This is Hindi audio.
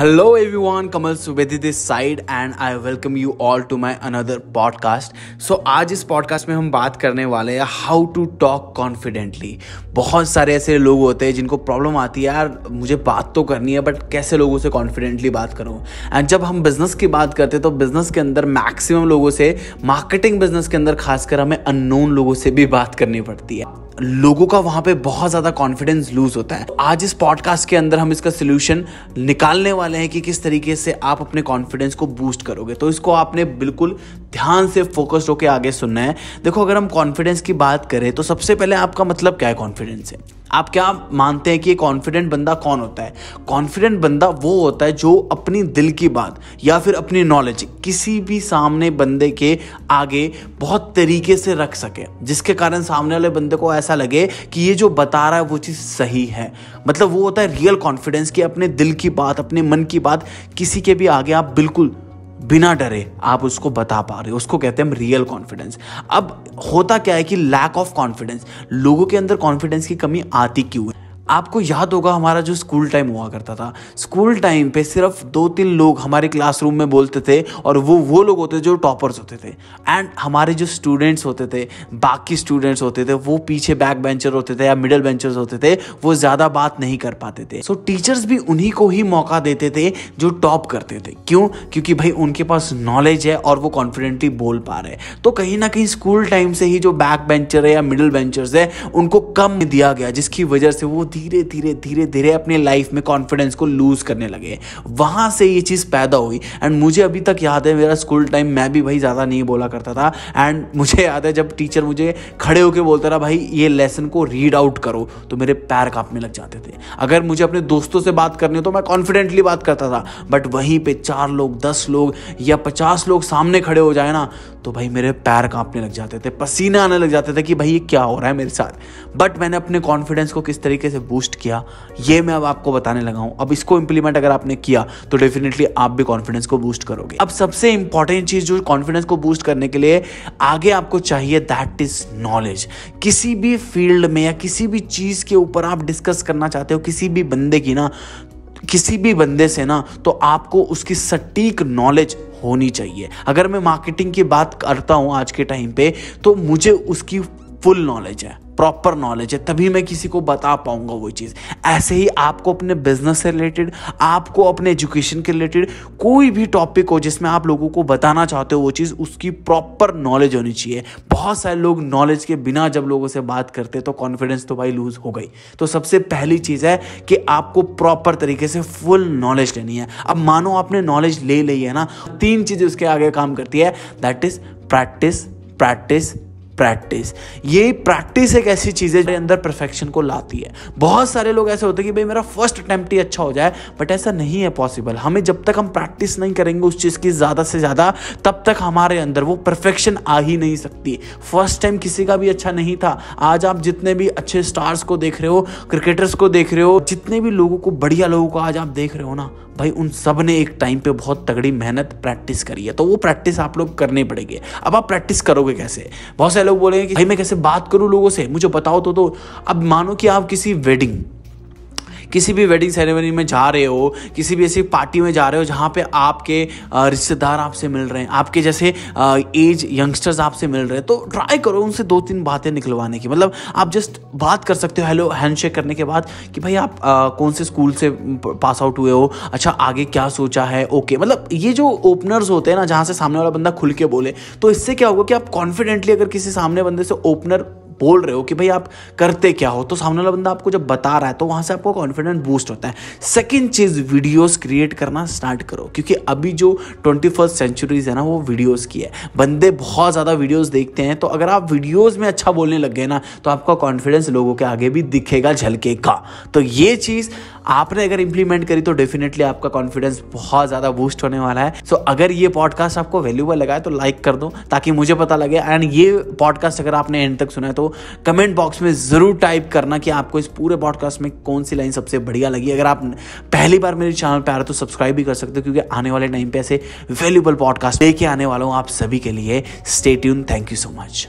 hello everyone Kamal Subedi this side and I welcome you all to my another podcast so आज इस पॉडकास्ट में हम बात करने वाले हैं हाउ टू टॉक कॉन्फिडेंटली बहुत सारे ऐसे लोग होते हैं जिनको प्रॉब्लम आती है यार मुझे बात तो करनी है बट कैसे लोगों से कॉन्फिडेंटली बात करूँ एंड जब हम बिज़नेस की बात करते हैं तो बिज़नेस के अंदर मैक्सिमम लोगों से मार्केटिंग बिज़नेस के अंदर खासकर हमें अननोन लोगों से भी बात करनी पड़ती है लोगों का वहां पे बहुत ज्यादा कॉन्फिडेंस लूज होता है आज इस पॉडकास्ट के अंदर हम इसका सोल्यूशन निकालने वाले हैं कि किस तरीके से आप अपने कॉन्फिडेंस को बूस्ट करोगे तो इसको आपने बिल्कुल ध्यान से फोकस्ड होकर आगे सुनना है देखो अगर हम कॉन्फिडेंस की बात करें तो सबसे पहले आपका मतलब क्या है कॉन्फिडेंस है आप क्या मानते हैं कि कॉन्फिडेंट बंदा कौन होता है कॉन्फिडेंट बंदा वो होता है जो अपनी दिल की बात या फिर अपनी नॉलेज किसी भी सामने बंदे के आगे बहुत तरीके से रख सके जिसके कारण सामने वाले बंदे को ऐसा ऐसा लगे कि ये जो बता रहा है वो चीज़ सही है मतलब वो होता है रियल कॉन्फिडेंस कि अपने दिल की बात अपने मन की बात किसी के भी आगे आप बिल्कुल बिना डरे आप उसको बता पा रहे हो उसको कहते हैं हम रियल कॉन्फिडेंस अब होता क्या है कि लैक ऑफ कॉन्फिडेंस लोगों के अंदर कॉन्फिडेंस की कमी आती क्यों है आपको याद होगा हमारा जो स्कूल टाइम हुआ करता था स्कूल टाइम पे सिर्फ दो तीन लोग हमारे क्लासरूम में बोलते थे और वो वो लोग होते थे जो टॉपर्स होते थे एंड हमारे जो स्टूडेंट्स होते थे बाकी स्टूडेंट्स होते थे वो पीछे बैक बेंचर होते थे या मिडल बेंचर्स होते थे वो ज़्यादा बात नहीं कर पाते थे सो so, टीचर्स भी उन्हीं को ही मौका देते थे जो टॉप करते थे क्यों क्योंकि भाई उनके पास नॉलेज है और वो कॉन्फिडेंटली बोल पा रहे हैं तो कहीं ना कहीं स्कूल टाइम से ही जो बैक बेंचर है या मिडिल बेंचर्स है उनको कम दिया गया जिसकी वजह से वो धीरे धीरे धीरे धीरे अपने लाइफ में कॉन्फिडेंस को लूज़ करने लगे वहां से ये चीज़ पैदा हुई एंड मुझे अभी तक याद है मेरा स्कूल टाइम मैं भी भाई ज़्यादा नहीं बोला करता था एंड मुझे याद है जब टीचर मुझे खड़े होकर बोलता था भाई ये लेसन को रीड आउट करो तो मेरे पैर कांपने लग जाते थे अगर मुझे अपने दोस्तों से बात करनी हो तो मैं कॉन्फिडेंटली बात करता था बट वहीं पर चार लोग दस लोग या पचास लोग सामने खड़े हो जाए ना तो भाई मेरे पैर कांपने लग जाते थे पसीना आने लग जाते थे कि भाई ये क्या हो रहा है मेरे साथ बट मैंने अपने कॉन्फिडेंस को किस तरीके से बूस्ट किया ये मैं अब आपको बताने लगा हूँ अब इसको इम्प्लीमेंट अगर आपने किया तो डेफिनेटली आप भी कॉन्फिडेंस को बूस्ट करोगे अब सबसे इंपॉर्टेंट चीज़ जो कॉन्फिडेंस को बूस्ट करने के लिए आगे आपको चाहिए दैट इज नॉलेज किसी भी फील्ड में या किसी भी चीज़ के ऊपर आप डिस्कस करना चाहते हो किसी भी बंदे की ना किसी भी बंदे से ना तो आपको उसकी सटीक नॉलेज होनी चाहिए अगर मैं मार्केटिंग की बात करता हूँ आज के टाइम पे तो मुझे उसकी फुल नॉलेज है प्रॉपर नॉलेज है तभी मैं किसी को बता पाऊंगा वो चीज़ ऐसे ही आपको अपने बिजनेस से रिलेटेड आपको अपने एजुकेशन के रिलेटेड कोई भी टॉपिक हो जिसमें आप लोगों को बताना चाहते हो वो चीज़ उसकी प्रॉपर नॉलेज होनी चाहिए बहुत सारे लोग नॉलेज के बिना जब लोगों से बात करते तो कॉन्फिडेंस तो भाई लूज़ हो गई तो सबसे पहली चीज़ है कि आपको प्रॉपर तरीके से फुल नॉलेज लेनी है अब मानो आपने नॉलेज ले ली है ना तीन चीज़ें उसके आगे काम करती है that is practice practice practice ये प्रैक्टिस एक ऐसी चीज़ है जो अंदर परफेक्शन को लाती है बहुत सारे लोग ऐसे होते हैं कि भाई मेरा फर्स्ट अटैम्प्ट ही अच्छा हो जाए बट ऐसा नहीं है पॉसिबल हमें जब तक हम प्रैक्टिस नहीं करेंगे उस चीज़ की ज़्यादा से ज़्यादा तब तक हमारे अंदर वो परफेक्शन आ ही नहीं सकती फर्स्ट टाइम किसी का भी अच्छा नहीं था आज आप जितने भी अच्छे स्टार्स को देख रहे हो क्रिकेटर्स को देख रहे हो जितने भी लोगों को बढ़िया लोगों को आज आप देख रहे हो ना भाई उन सब ने एक टाइम पे बहुत तगड़ी मेहनत प्रैक्टिस करी है तो वो प्रैक्टिस आप लोग करनी पड़ेगी अब आप प्रैक्टिस करोगे कैसे बहुत सारे लोग बोलेंगे कि भाई मैं कैसे बात करूं लोगों से मुझे बताओ तो, तो अब मानो कि आप किसी वेडिंग किसी भी वेडिंग सेरेमनी में जा रहे हो किसी भी ऐसी पार्टी में जा रहे हो जहाँ पे आपके रिश्तेदार आपसे मिल रहे हैं आपके जैसे एज यंगस्टर्स आपसे मिल रहे हैं तो ट्राई करो उनसे दो तीन बातें निकलवाने की मतलब आप जस्ट बात कर सकते हो हेलो हैंड करने के बाद कि भाई आप कौन से स्कूल से पास आउट हुए हो अच्छा आगे क्या सोचा है ओके मतलब ये जो ओपनर्स होते हैं ना जहाँ से सामने वाला बंदा खुल के बोले तो इससे क्या होगा कि आप कॉन्फिडेंटली अगर किसी सामने बंदे से ओपनर बोल रहे हो कि भाई आप करते क्या हो तो सामने वाला बंदा आपको जब बता रहा है तो वहां से आपको कॉन्फिडेंट बूस्ट होता है सेकेंड चीज़ वीडियोज़ क्रिएट करना स्टार्ट करो क्योंकि अभी जो ट्वेंटी फर्स्ट सेंचुरीज है ना वो वीडियोज़ की है बंदे बहुत ज़्यादा वीडियोज़ देखते हैं तो अगर आप वीडियोज़ में अच्छा बोलने लग गए ना तो आपका कॉन्फिडेंस लोगों के आगे भी दिखेगा झलकेगा तो ये चीज़ आपने अगर इंप्लीमेंट करी तो डेफिनेटली आपका कॉन्फिडेंस बहुत ज़्यादा बूस्ट होने वाला है सो so, अगर ये पॉडकास्ट आपको वैल्यूबल लगा है तो लाइक कर दो ताकि मुझे पता लगे एंड ये पॉडकास्ट अगर आपने एंड तक सुना है तो कमेंट बॉक्स में ज़रूर टाइप करना कि आपको इस पूरे पॉडकास्ट में कौन सी लाइन सबसे बढ़िया लगी अगर आप पहली बार मेरे चैनल पर आ रहे तो सब्सक्राइब भी कर सकते हो क्योंकि आने वाले टाइम पे ऐसे वैल्यूबल पॉडकास्ट लेके आने वाला हूँ आप सभी के लिए stay tuned thank you so much